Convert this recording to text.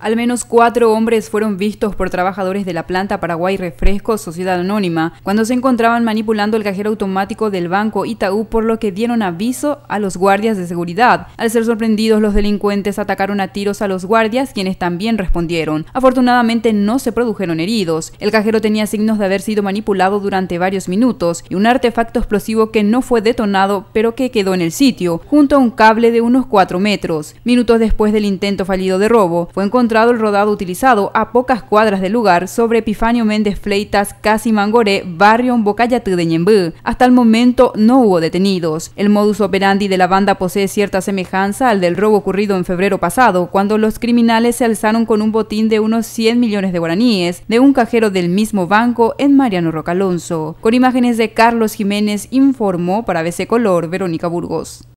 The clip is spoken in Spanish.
Al menos cuatro hombres fueron vistos por trabajadores de la planta Paraguay Refresco Sociedad Anónima cuando se encontraban manipulando el cajero automático del banco Itaú, por lo que dieron aviso a los guardias de seguridad. Al ser sorprendidos, los delincuentes atacaron a tiros a los guardias, quienes también respondieron. Afortunadamente no se produjeron heridos. El cajero tenía signos de haber sido manipulado durante varios minutos y un artefacto explosivo que no fue detonado, pero que quedó en el sitio, junto a un cable de unos cuatro metros. Minutos después del intento fallido de robo, fue encontrado el rodado utilizado a pocas cuadras del lugar sobre Epifanio Méndez Fleitas, Casi Mangoré, barrio Bocayatú de Ñembú. Hasta el momento no hubo detenidos. El modus operandi de la banda posee cierta semejanza al del robo ocurrido en febrero pasado, cuando los criminales se alzaron con un botín de unos 100 millones de guaraníes de un cajero del mismo banco en Mariano Alonso. Con imágenes de Carlos Jiménez informó para BC Color Verónica Burgos.